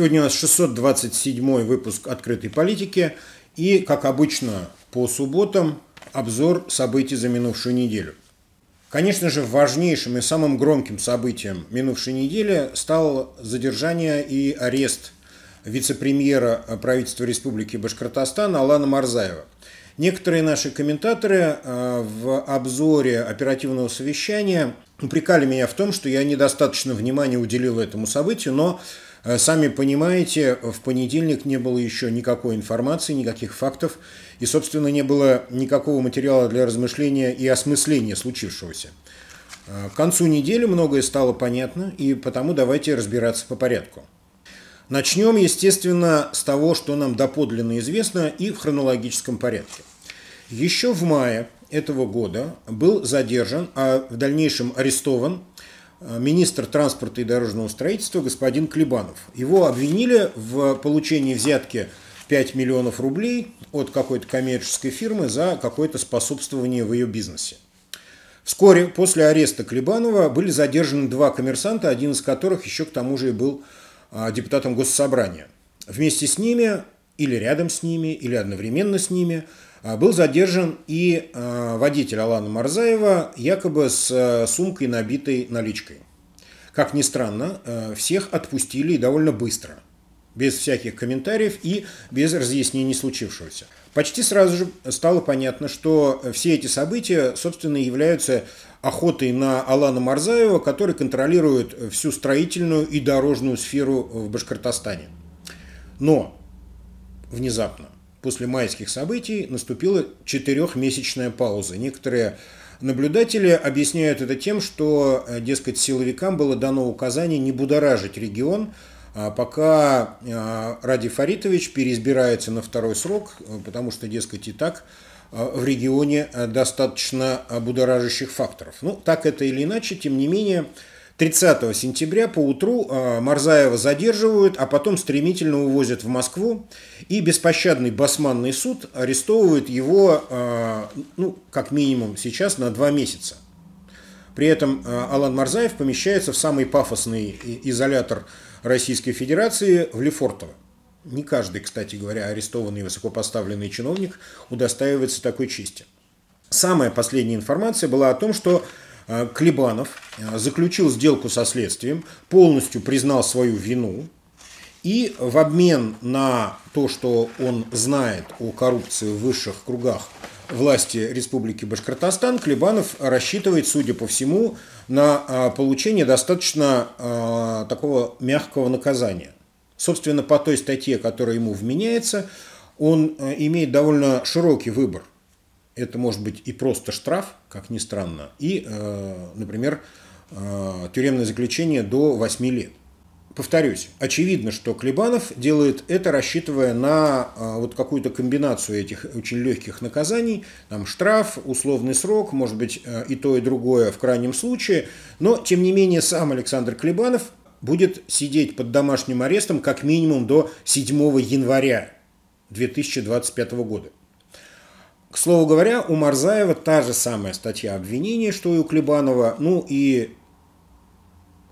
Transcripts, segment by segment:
Сегодня у нас 627 выпуск «Открытой политики» и, как обычно, по субботам обзор событий за минувшую неделю. Конечно же, важнейшим и самым громким событием минувшей недели стало задержание и арест вице-премьера правительства Республики Башкортостан Алана Марзаева. Некоторые наши комментаторы э, в обзоре оперативного совещания упрекали меня в том, что я недостаточно внимания уделил этому событию, но Э, сами понимаете, в понедельник не было еще никакой информации, никаких фактов, и, собственно, не было никакого материала для размышления и осмысления случившегося. Э, к концу недели многое стало понятно, и потому давайте разбираться по порядку. Начнем, естественно, с того, что нам доподлинно известно и в хронологическом порядке. Еще в мае этого года был задержан, а в дальнейшем арестован Э, министр транспорта и дорожного строительства господин Клебанов. Его обвинили в получении взятки 5 миллионов рублей от какой-то коммерческой фирмы за какое-то способствование в ее бизнесе. Вскоре после ареста Клебанова были задержаны два коммерсанта, один из которых еще к тому же и был а, депутатом Госсобрания. Вместе с ними или рядом с ними, или одновременно с ними – а, был задержан и а, водитель Алана Марзаева якобы с а, сумкой, набитой наличкой. Как ни странно, всех отпустили довольно быстро, без всяких комментариев и без разъяснений случившегося. Почти сразу же стало понятно, что все эти события, собственно, являются охотой на Алана Марзаева, который контролирует всю строительную и дорожную сферу в Башкортостане. Но внезапно после майских событий наступила четырехмесячная пауза. Некоторые наблюдатели объясняют это тем, что, э, дескать, силовикам было дано указание не будоражить регион, а пока э, Ради Фаритович переизбирается на второй срок, э, потому что, дескать, и так в регионе достаточно будоражащих факторов. Ну, так это или иначе, тем не менее, 30 сентября по утру а, Марзаева задерживают, а потом стремительно увозят в Москву, и беспощадный басманный суд арестовывает его, а, ну, как минимум сейчас, на два месяца. При этом а, Алан Марзаев помещается в самый пафосный изолятор Российской Федерации в Лефортово. Не каждый, кстати говоря, арестованный высокопоставленный чиновник удостаивается такой чести. Самая последняя информация была о том, что Э, Клебанов э, заключил сделку со следствием, полностью признал свою вину, и в обмен на то, что он знает о коррупции в высших кругах власти Республики Башкортостан, Клебанов рассчитывает, судя по всему, на э, получение достаточно такого мягкого наказания. Собственно, по той статье, которая ему вменяется, он имеет довольно широкий выбор. Это может быть и просто штраф, как ни странно, и, э, например, э, тюремное заключение до 8 лет. Повторюсь, очевидно, что Клебанов делает это, рассчитывая на э, вот какую-то комбинацию этих очень легких наказаний, там штраф, условный срок, может быть и то, и другое в крайнем случае, но, тем не менее, сам Александр Клебанов будет сидеть под домашним арестом как минимум до 7 января 2025 года. К слову говоря, у Марзаева та же самая статья обвинения, что и у Клебанова. Ну и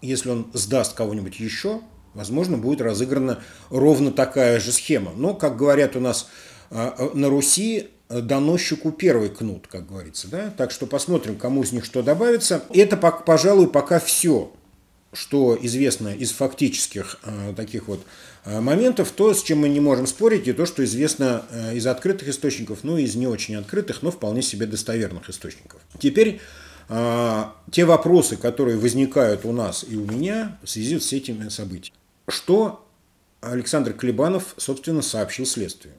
если он сдаст кого-нибудь еще, возможно, будет разыграна ровно такая же схема. Но, как говорят у нас а, а, на Руси, доносчику первый кнут, как говорится. Да? Так что посмотрим, кому из них что добавится. Это, пожалуй, пока все что известно из фактических э, таких вот э, моментов, то, с чем мы не можем спорить, и то, что известно э, из открытых источников, ну и из не очень открытых, но вполне себе достоверных источников. Теперь э, те вопросы, которые возникают у нас и у меня в связи с этими событиями. Что Александр Клебанов, собственно, сообщил следствию?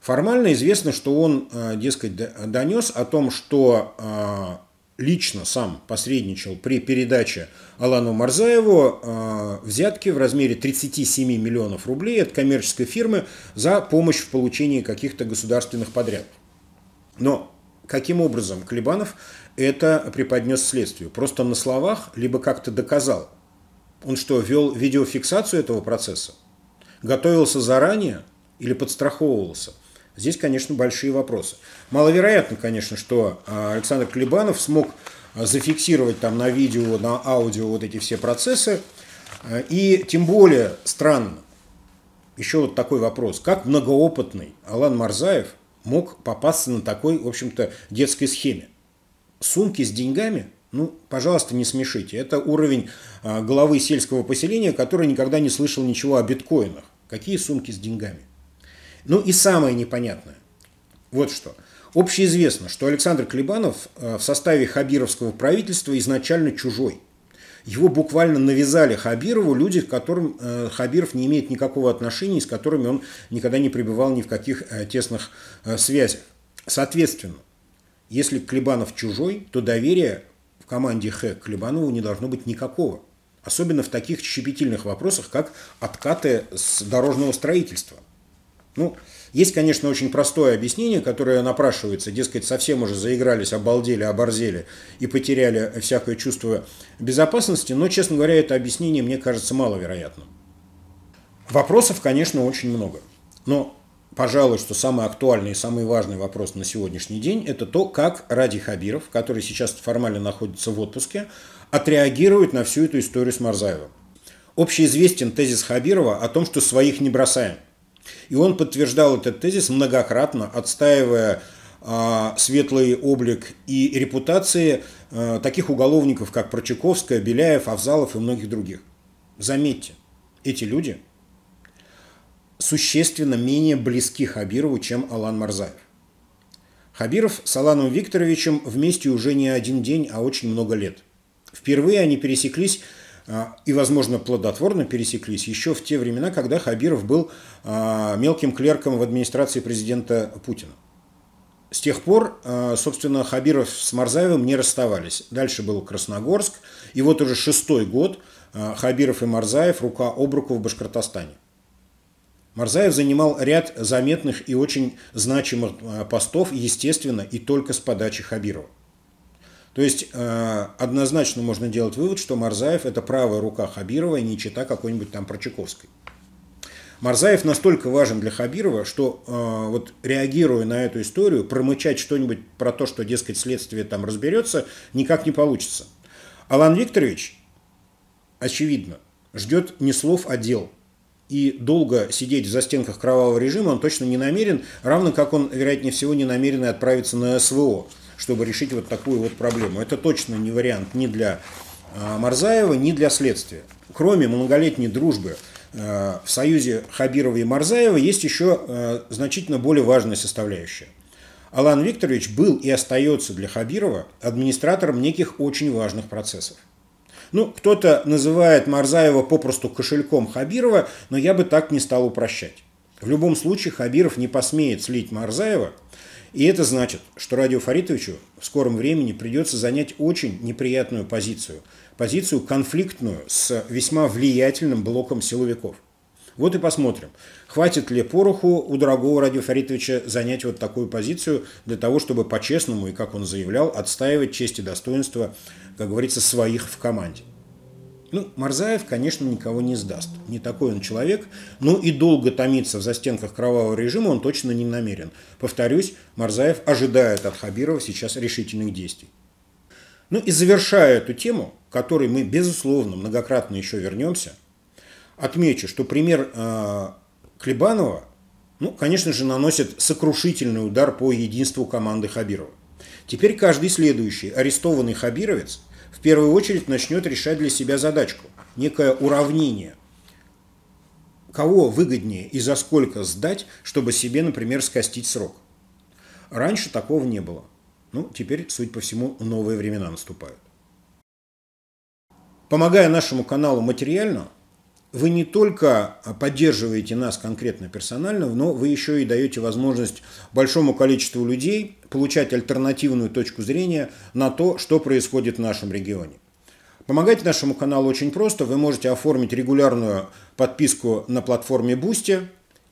Формально известно, что он, э, дескать, донес о том, что э, лично сам посредничал при передаче Алану Марзаеву э, взятки в размере 37 миллионов рублей от коммерческой фирмы за помощь в получении каких-то государственных подрядов. Но каким образом Клебанов это преподнес следствию? Просто на словах, либо как-то доказал? Он что, вел видеофиксацию этого процесса? Готовился заранее или подстраховывался? Здесь, конечно, большие вопросы. Маловероятно, конечно, что а, Александр Клебанов смог а, зафиксировать там на видео, на аудио вот эти все процессы. А, и тем более странно, еще вот такой вопрос, как многоопытный Алан Марзаев мог попасться на такой, в общем-то, детской схеме? Сумки с деньгами? Ну, пожалуйста, не смешите. Это уровень главы сельского поселения, который никогда не слышал ничего о биткоинах. Какие сумки с деньгами? Ну и самое непонятное. Вот что. Общеизвестно, что Александр Клебанов э, в составе Хабировского правительства изначально чужой. Его буквально навязали Хабирову люди, к которым э, Хабиров не имеет никакого отношения, с которыми он никогда не пребывал ни в каких э, тесных связях. Соответственно, если Клебанов чужой, то доверия в команде Х к Клебанову не должно быть никакого. Особенно в таких щепетильных вопросах, как откаты с дорожного строительства. Ну, есть, конечно, очень простое объяснение, которое напрашивается, дескать, совсем уже заигрались, обалдели, оборзели и потеряли всякое чувство безопасности, но, честно говоря, это объяснение, мне кажется, маловероятным. Вопросов, конечно, очень много. Но, пожалуй, что самый актуальный и самый важный вопрос на сегодняшний день – это то, как Ради Хабиров, который сейчас формально находится в отпуске, отреагирует на всю эту историю с Марзаевым. Общеизвестен тезис Хабирова о том, что своих не бросаем – и он подтверждал этот тезис многократно, отстаивая а, светлый облик и репутации а, таких уголовников, как Прочаковская, Беляев, Авзалов и многих других. Заметьте, эти люди существенно менее близки Хабирову, чем Алан Марзаев. Хабиров с Аланом Викторовичем вместе уже не один день, а очень много лет. Впервые они пересеклись а, и, возможно, плодотворно пересеклись еще в те времена, когда Хабиров был а, мелким клерком в администрации президента Путина. С тех пор, а, собственно, Хабиров с Марзаевым не расставались. Дальше был Красногорск, и вот уже шестой год Хабиров и Марзаев рука об руку в Башкортостане. Марзаев занимал ряд заметных и очень значимых постов, естественно, и только с подачи Хабирова. То есть э, однозначно можно делать вывод, что Марзаев это правая рука Хабирова, и не чита какой-нибудь там Прочаковской. Марзаев настолько важен для Хабирова, что э, вот реагируя на эту историю, промычать что-нибудь про то, что, дескать, следствие там разберется, никак не получится. Алан Викторович, очевидно, ждет не слов, а дел. И долго сидеть в застенках кровавого режима он точно не намерен, равно как он, вероятнее всего, не намерен отправиться на СВО – чтобы решить вот такую вот проблему. Это точно не вариант ни для а, Марзаева, ни для следствия. Кроме многолетней дружбы а, в союзе Хабирова и Марзаева есть еще а, значительно более важная составляющая. Алан Викторович был и остается для Хабирова администратором неких очень важных процессов. Ну, кто-то называет Марзаева попросту кошельком Хабирова, но я бы так не стал упрощать. В любом случае Хабиров не посмеет слить Марзаева – и это значит, что Радио Фаритовичу в скором времени придется занять очень неприятную позицию. Позицию конфликтную с весьма влиятельным блоком силовиков. Вот и посмотрим, хватит ли пороху у дорогого Радио Фаритовича занять вот такую позицию для того, чтобы по-честному и, как он заявлял, отстаивать честь и достоинство, как говорится, своих в команде. Ну, Марзаев, конечно, никого не сдаст. Не такой он человек. Ну и долго томиться в застенках кровавого режима он точно не намерен. Повторюсь, Марзаев ожидает от Хабирова сейчас решительных действий. Ну и завершая эту тему, к которой мы, безусловно, многократно еще вернемся, отмечу, что пример э, Клебанова, ну, конечно же, наносит сокрушительный удар по единству команды Хабирова. Теперь каждый следующий арестованный хабировец – в первую очередь начнет решать для себя задачку, некое уравнение. Кого выгоднее и за сколько сдать, чтобы себе, например, скостить срок? Раньше такого не было. Ну, теперь, судя по всему, новые времена наступают. Помогая нашему каналу материально – вы не только а, поддерживаете нас конкретно персонально, но вы еще и даете возможность большому количеству людей получать альтернативную точку зрения на то, что происходит в нашем регионе. Помогать нашему каналу очень просто. Вы можете оформить регулярную подписку на платформе Boosty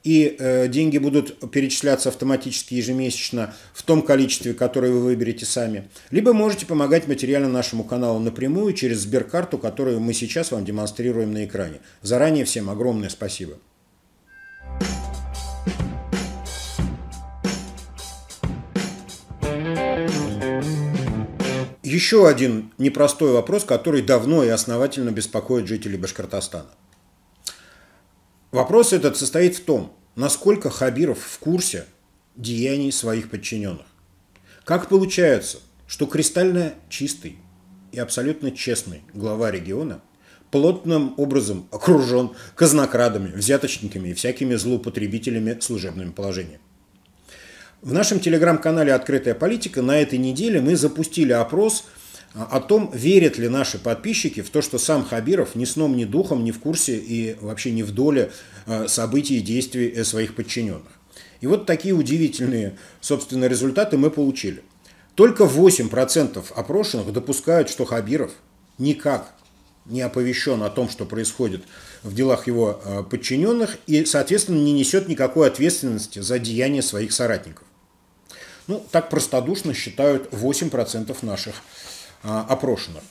и э, деньги будут перечисляться автоматически ежемесячно в том количестве, которое вы выберете сами. Либо можете помогать материально нашему каналу напрямую через Сберкарту, которую мы сейчас вам демонстрируем на экране. Заранее всем огромное спасибо. Еще один непростой вопрос, который давно и основательно беспокоит жителей Башкортостана – Вопрос этот состоит в том, насколько Хабиров в курсе деяний своих подчиненных. Как получается, что кристально чистый и абсолютно честный глава региона плотным образом окружен казнокрадами, взяточниками и всякими злоупотребителями служебным положением. В нашем телеграм-канале «Открытая политика» на этой неделе мы запустили опрос о том, верят ли наши подписчики в то, что сам Хабиров ни сном, ни духом не в курсе и вообще не в доле э, событий и действий э, своих подчиненных. И вот такие удивительные, собственно, результаты мы получили. Только 8% опрошенных допускают, что Хабиров никак не оповещен о том, что происходит в делах его э, подчиненных и, соответственно, не несет никакой ответственности за деяния своих соратников. Ну, так простодушно считают 8% наших а, опрошенных.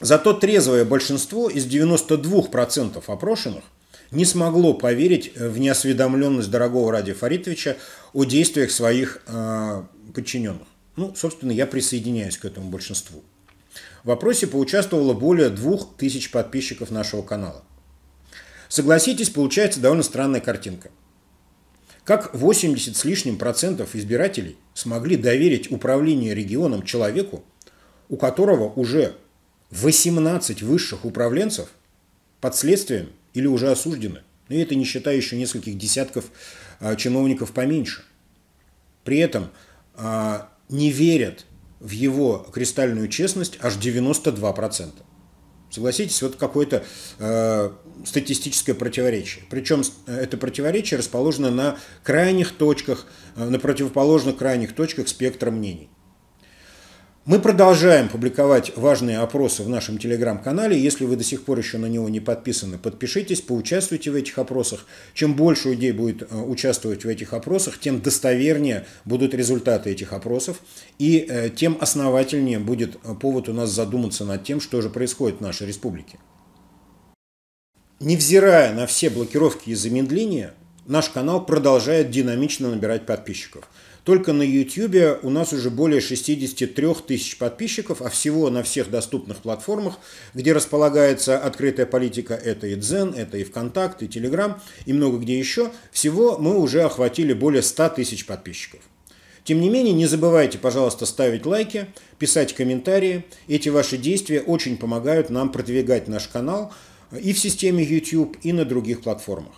Зато трезвое большинство из 92% опрошенных не смогло поверить в неосведомленность дорогого Ради Фаритовича о действиях своих э, подчиненных. Ну, собственно, я присоединяюсь к этому большинству. В опросе поучаствовало более двух тысяч подписчиков нашего канала. Согласитесь, получается довольно странная картинка. Как 80 с лишним процентов избирателей смогли доверить управление регионом человеку, у которого уже 18 высших управленцев под следствием или уже осуждены. Ну, и это не считая еще нескольких десятков а, чиновников поменьше. При этом а, не верят в его кристальную честность аж 92%. Согласитесь, вот какое-то э, статистическое противоречие. Причем э, это противоречие расположено на крайних точках, э, на противоположных крайних точках спектра мнений. Мы продолжаем публиковать важные опросы в нашем телеграм-канале. Если вы до сих пор еще на него не подписаны, подпишитесь, поучаствуйте в этих опросах. Чем больше людей будет э, участвовать в этих опросах, тем достовернее будут результаты этих опросов и э, тем основательнее будет э, повод у нас задуматься над тем, что же происходит в нашей республике. Невзирая на все блокировки и замедления, наш канал продолжает динамично набирать подписчиков – только на YouTube у нас уже более 63 тысяч подписчиков, а всего на всех доступных платформах, где располагается открытая политика, это и Дзен, это и ВКонтакт, и Телеграм, и много где еще, всего мы уже охватили более 100 тысяч подписчиков. Тем не менее, не забывайте, пожалуйста, ставить лайки, писать комментарии. Эти ваши действия очень помогают нам продвигать наш канал и в системе YouTube, и на других платформах.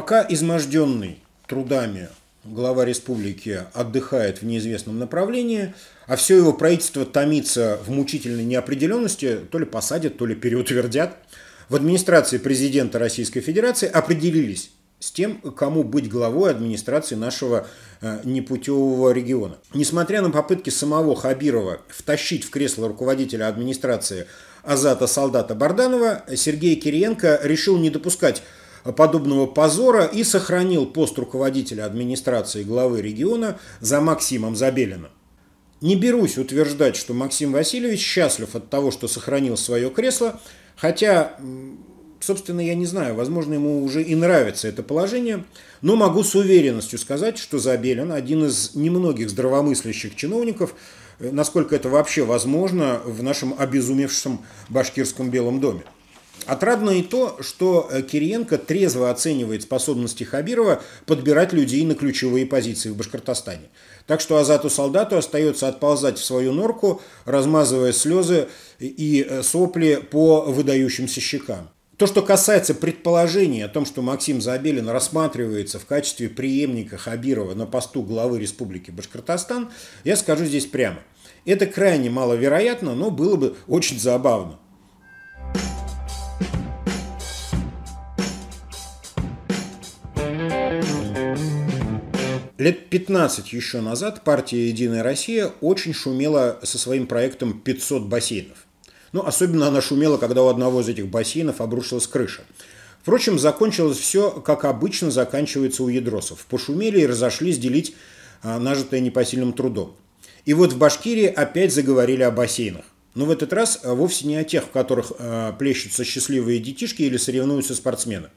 Пока изможденный трудами глава республики отдыхает в неизвестном направлении, а все его правительство томится в мучительной неопределенности, то ли посадят, то ли переутвердят, в администрации президента Российской Федерации определились с тем, кому быть главой администрации нашего э, непутевого региона. Несмотря на попытки самого Хабирова втащить в кресло руководителя администрации Азата Солдата Барданова, Сергей Кириенко решил не допускать подобного позора и сохранил пост руководителя администрации главы региона за Максимом Забелиным. Не берусь утверждать, что Максим Васильевич счастлив от того, что сохранил свое кресло, хотя, собственно, я не знаю, возможно, ему уже и нравится это положение, но могу с уверенностью сказать, что Забелин один из немногих здравомыслящих чиновников, э, насколько это вообще возможно в нашем обезумевшем башкирском Белом доме. Отрадно и то, что э, Кириенко трезво оценивает способности Хабирова подбирать людей на ключевые позиции в Башкортостане. Так что Азату-солдату остается отползать в свою норку, размазывая слезы и э, сопли по выдающимся щекам. То, что касается предположения о том, что Максим Забелин рассматривается в качестве преемника Хабирова на посту главы Республики Башкортостан, я скажу здесь прямо. Это крайне маловероятно, но было бы очень забавно. Лет 15 еще назад партия «Единая Россия» очень шумела со своим проектом 500 бассейнов. Ну, особенно она шумела, когда у одного из этих бассейнов обрушилась крыша. Впрочем, закончилось все, как обычно заканчивается у ядросов. Пошумели и разошлись делить а, нажитое непосильным трудом. И вот в Башкирии опять заговорили о бассейнах. Но в этот раз а, вовсе не о тех, в которых э, плещутся счастливые детишки или соревнуются спортсмены.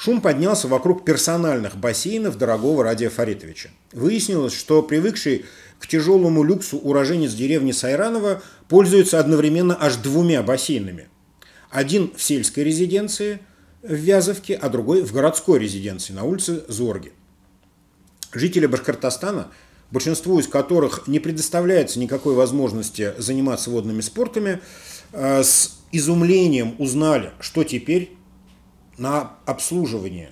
Шум поднялся вокруг персональных бассейнов дорогого Радия Фаритовича. Выяснилось, что привыкший к тяжелому люксу уроженец деревни Сайранова пользуется одновременно аж двумя бассейнами. Один в сельской резиденции в Вязовке, а другой в городской резиденции на улице Зорги. Жители Башкортостана, большинству из которых не предоставляется никакой возможности заниматься водными спортами, э, с изумлением узнали, что теперь на обслуживание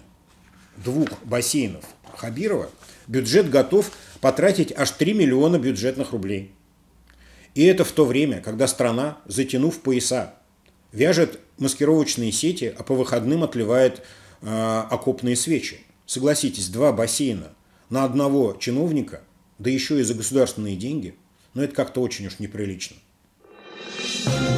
двух бассейнов Хабирова бюджет готов потратить аж 3 миллиона бюджетных рублей. И это в то время, когда страна, затянув пояса, вяжет маскировочные сети, а по выходным отливает э, окопные свечи. Согласитесь, два бассейна на одного чиновника, да еще и за государственные деньги, но ну, это как-то очень уж неприлично. thank you